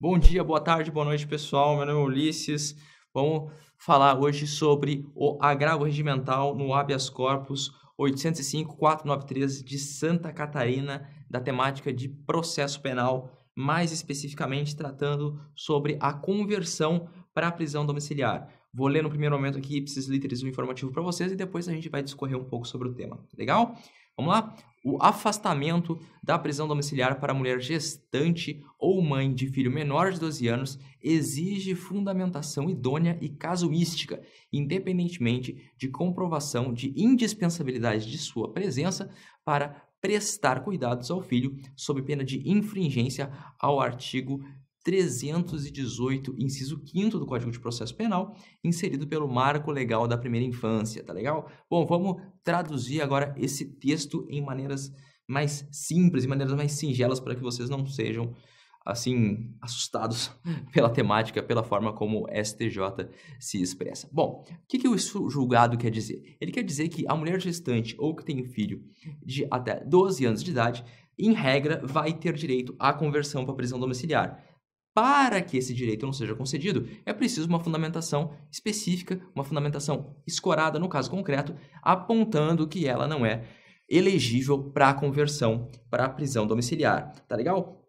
Bom dia, boa tarde, boa noite, pessoal. Meu nome é Ulisses. Vamos falar hoje sobre o agravo regimental no habeas corpus 805-493 de Santa Catarina, da temática de processo penal, mais especificamente tratando sobre a conversão para a prisão domiciliar. Vou ler no primeiro momento aqui esses líderes um informativo para vocês e depois a gente vai discorrer um pouco sobre o tema. Legal? Vamos lá? O afastamento da prisão domiciliar para mulher gestante ou mãe de filho menor de 12 anos exige fundamentação idônea e casuística, independentemente de comprovação de indispensabilidade de sua presença para prestar cuidados ao filho sob pena de infringência ao artigo 318, inciso 5 do Código de Processo Penal, inserido pelo Marco Legal da Primeira Infância, tá legal? Bom, vamos traduzir agora esse texto em maneiras mais simples, em maneiras mais singelas, para que vocês não sejam assim, assustados pela temática, pela forma como o STJ se expressa. Bom, o que, que o julgado quer dizer? Ele quer dizer que a mulher gestante ou que tem filho de até 12 anos de idade, em regra, vai ter direito à conversão para prisão domiciliar para que esse direito não seja concedido, é preciso uma fundamentação específica, uma fundamentação escorada, no caso concreto, apontando que ela não é elegível para a conversão para a prisão domiciliar. Tá legal?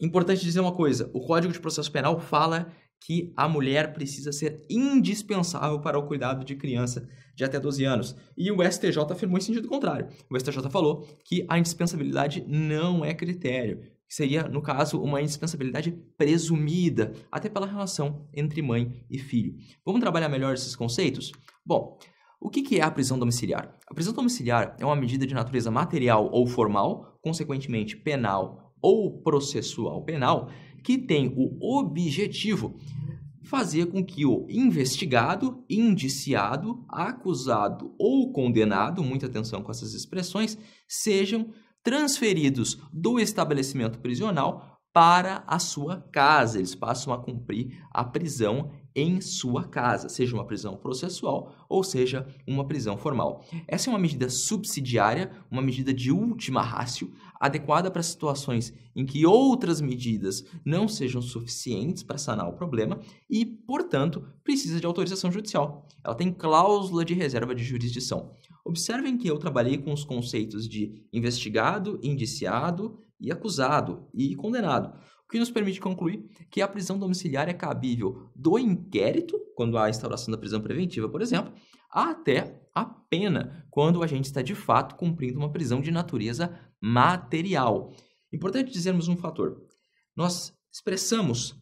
Importante dizer uma coisa: o Código de Processo Penal fala que a mulher precisa ser indispensável para o cuidado de criança de até 12 anos. E o STJ afirmou em sentido contrário. O STJ falou que a indispensabilidade não é critério que seria, no caso, uma indispensabilidade presumida, até pela relação entre mãe e filho. Vamos trabalhar melhor esses conceitos? Bom, o que é a prisão domiciliar? A prisão domiciliar é uma medida de natureza material ou formal, consequentemente penal ou processual penal, que tem o objetivo fazer com que o investigado, indiciado, acusado ou condenado, muita atenção com essas expressões, sejam transferidos do estabelecimento prisional para a sua casa. Eles passam a cumprir a prisão em sua casa, seja uma prisão processual ou seja uma prisão formal. Essa é uma medida subsidiária, uma medida de última rácio, adequada para situações em que outras medidas não sejam suficientes para sanar o problema e, portanto, precisa de autorização judicial. Ela tem cláusula de reserva de jurisdição. Observem que eu trabalhei com os conceitos de investigado, indiciado e acusado e condenado, o que nos permite concluir que a prisão domiciliar é cabível do inquérito, quando há a instauração da prisão preventiva, por exemplo, até a pena, quando a gente está de fato cumprindo uma prisão de natureza material. Importante dizermos um fator. Nós expressamos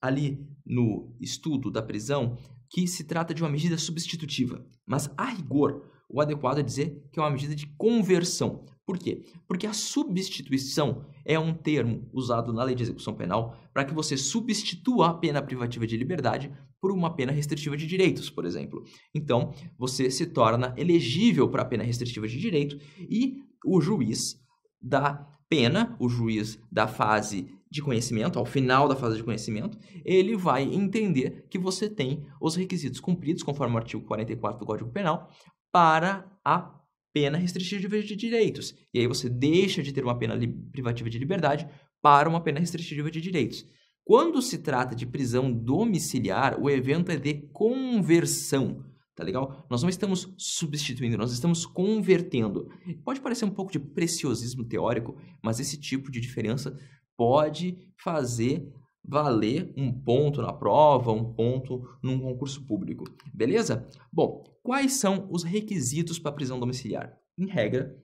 ali no estudo da prisão que se trata de uma medida substitutiva, mas a rigor, o adequado é dizer que é uma medida de conversão. Por quê? Porque a substituição é um termo usado na lei de execução penal para que você substitua a pena privativa de liberdade por uma pena restritiva de direitos, por exemplo. Então, você se torna elegível para a pena restritiva de direito e o juiz da pena, o juiz da fase de conhecimento, ao final da fase de conhecimento, ele vai entender que você tem os requisitos cumpridos, conforme o artigo 44 do Código Penal, para a pena restritiva de direitos. E aí você deixa de ter uma pena privativa de liberdade para uma pena restritiva de direitos. Quando se trata de prisão domiciliar, o evento é de conversão, tá legal? Nós não estamos substituindo, nós estamos convertendo. Pode parecer um pouco de preciosismo teórico, mas esse tipo de diferença pode fazer valer um ponto na prova, um ponto num concurso público, beleza? Bom, quais são os requisitos para prisão domiciliar? Em regra,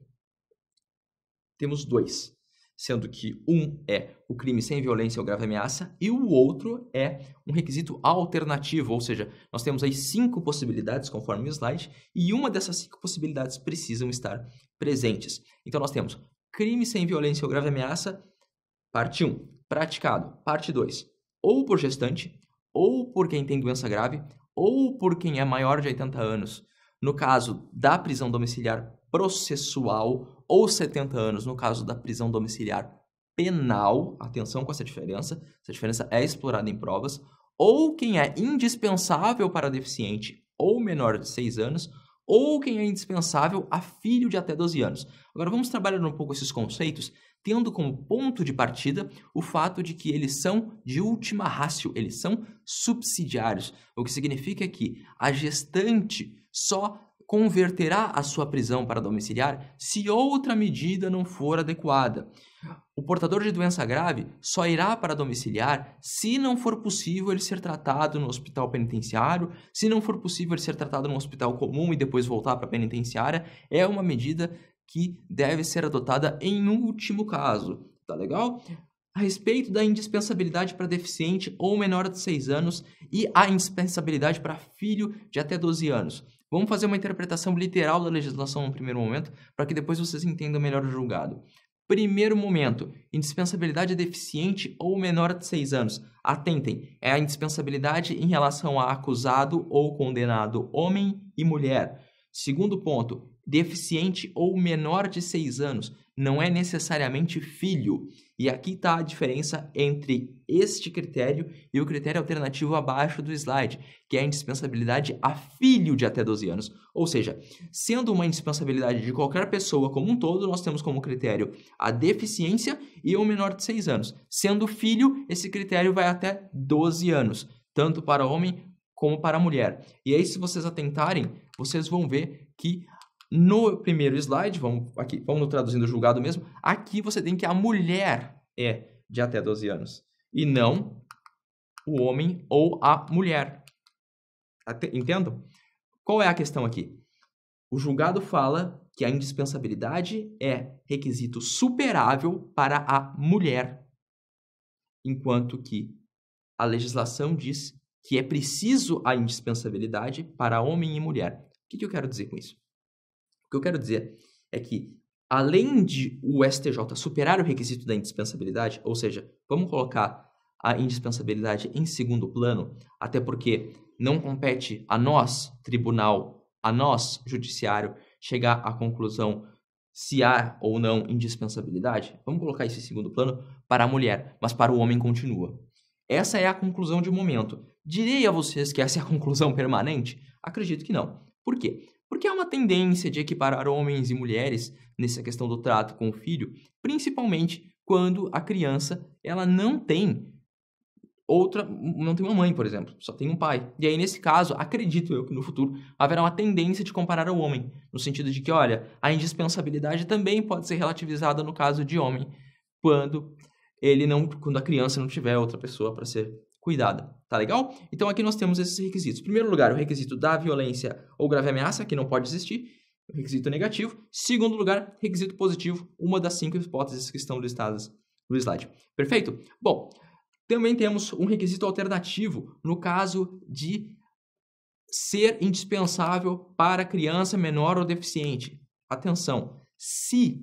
temos dois, sendo que um é o crime sem violência ou grave ameaça e o outro é um requisito alternativo, ou seja, nós temos aí cinco possibilidades conforme o slide e uma dessas cinco possibilidades precisam estar presentes. Então nós temos crime sem violência ou grave ameaça Parte 1. Praticado. Parte 2. Ou por gestante, ou por quem tem doença grave, ou por quem é maior de 80 anos, no caso da prisão domiciliar processual, ou 70 anos, no caso da prisão domiciliar penal. Atenção com essa diferença, essa diferença é explorada em provas. Ou quem é indispensável para deficiente ou menor de 6 anos, ou quem é indispensável a filho de até 12 anos. Agora vamos trabalhar um pouco esses conceitos tendo como ponto de partida o fato de que eles são de última rácio, eles são subsidiários, o que significa que a gestante só converterá a sua prisão para domiciliar se outra medida não for adequada. O portador de doença grave só irá para domiciliar se não for possível ele ser tratado no hospital penitenciário, se não for possível ele ser tratado no hospital comum e depois voltar para a penitenciária, é uma medida que deve ser adotada em último caso. Tá legal? A respeito da indispensabilidade para deficiente ou menor de 6 anos e a indispensabilidade para filho de até 12 anos. Vamos fazer uma interpretação literal da legislação no primeiro momento, para que depois vocês entendam melhor o julgado. Primeiro momento, indispensabilidade deficiente ou menor de 6 anos. Atentem, é a indispensabilidade em relação a acusado ou condenado, homem e mulher. Segundo ponto, deficiente ou menor de 6 anos, não é necessariamente filho. E aqui está a diferença entre este critério e o critério alternativo abaixo do slide, que é a indispensabilidade a filho de até 12 anos. Ou seja, sendo uma indispensabilidade de qualquer pessoa como um todo, nós temos como critério a deficiência e o menor de 6 anos. Sendo filho, esse critério vai até 12 anos, tanto para homem como para mulher. E aí, se vocês atentarem, vocês vão ver que no primeiro slide, vamos aqui, vamos traduzindo julgado mesmo. Aqui você tem que a mulher é de até 12 anos e não o homem ou a mulher. Entendo? Qual é a questão aqui? O julgado fala que a indispensabilidade é requisito superável para a mulher, enquanto que a legislação diz que é preciso a indispensabilidade para homem e mulher. O que eu quero dizer com isso? O que eu quero dizer é que, além de o STJ superar o requisito da indispensabilidade, ou seja, vamos colocar a indispensabilidade em segundo plano, até porque não compete a nós, tribunal, a nós, judiciário, chegar à conclusão se há ou não indispensabilidade, vamos colocar esse segundo plano para a mulher, mas para o homem continua. Essa é a conclusão de momento. Direi a vocês que essa é a conclusão permanente? Acredito que não. Por quê? porque há uma tendência de equiparar homens e mulheres nessa questão do trato com o filho, principalmente quando a criança ela não tem outra, não tem uma mãe, por exemplo, só tem um pai. E aí, nesse caso, acredito eu que no futuro haverá uma tendência de comparar ao homem, no sentido de que, olha, a indispensabilidade também pode ser relativizada no caso de homem, quando ele não, quando a criança não tiver outra pessoa para ser cuidada, tá legal? Então aqui nós temos esses requisitos. Em primeiro lugar, o requisito da violência ou grave ameaça, que não pode existir, requisito negativo. Segundo lugar, requisito positivo, uma das cinco hipóteses que estão listadas no slide. Perfeito? Bom, também temos um requisito alternativo no caso de ser indispensável para criança menor ou deficiente. Atenção, se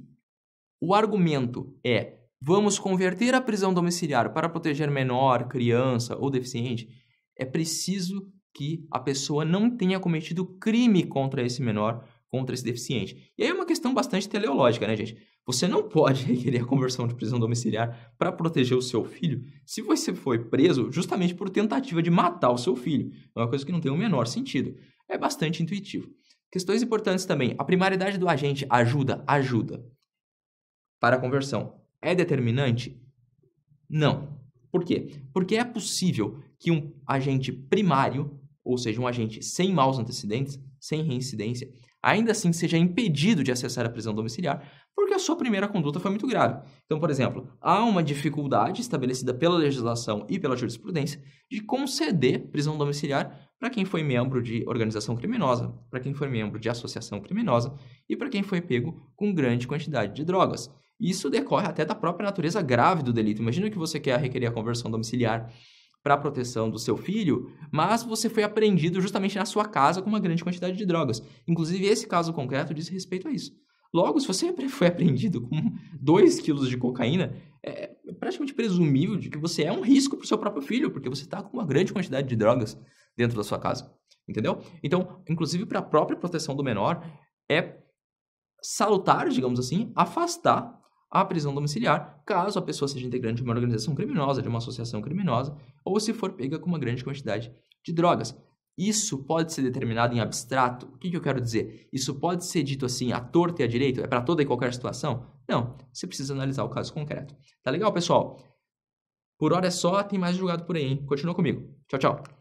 o argumento é vamos converter a prisão domiciliar para proteger menor, criança ou deficiente, é preciso que a pessoa não tenha cometido crime contra esse menor, contra esse deficiente. E aí é uma questão bastante teleológica, né, gente? Você não pode requerer a conversão de prisão domiciliar para proteger o seu filho se você foi preso justamente por tentativa de matar o seu filho. É uma coisa que não tem o menor sentido. É bastante intuitivo. Questões importantes também. A primariedade do agente ajuda? Ajuda. Para a conversão. É determinante? Não. Por quê? Porque é possível que um agente primário, ou seja, um agente sem maus antecedentes, sem reincidência, ainda assim seja impedido de acessar a prisão domiciliar, porque a sua primeira conduta foi muito grave. Então, por exemplo, há uma dificuldade estabelecida pela legislação e pela jurisprudência de conceder prisão domiciliar para quem foi membro de organização criminosa, para quem foi membro de associação criminosa e para quem foi pego com grande quantidade de drogas. Isso decorre até da própria natureza grave do delito. Imagina que você quer requerer a conversão domiciliar para a proteção do seu filho, mas você foi apreendido justamente na sua casa com uma grande quantidade de drogas. Inclusive, esse caso concreto diz respeito a isso. Logo, se você foi apreendido com 2 quilos de cocaína, é praticamente presumível de que você é um risco para o seu próprio filho, porque você está com uma grande quantidade de drogas dentro da sua casa. Entendeu? Então, inclusive para a própria proteção do menor, é salutar, digamos assim, afastar à prisão domiciliar, caso a pessoa seja integrante de uma organização criminosa, de uma associação criminosa, ou se for pega com uma grande quantidade de drogas. Isso pode ser determinado em abstrato. O que, que eu quero dizer? Isso pode ser dito assim, à torta e à direita? É para toda e qualquer situação? Não. Você precisa analisar o caso concreto. Tá legal, pessoal? Por hora é só, tem mais julgado por aí, hein? Continua comigo. Tchau, tchau.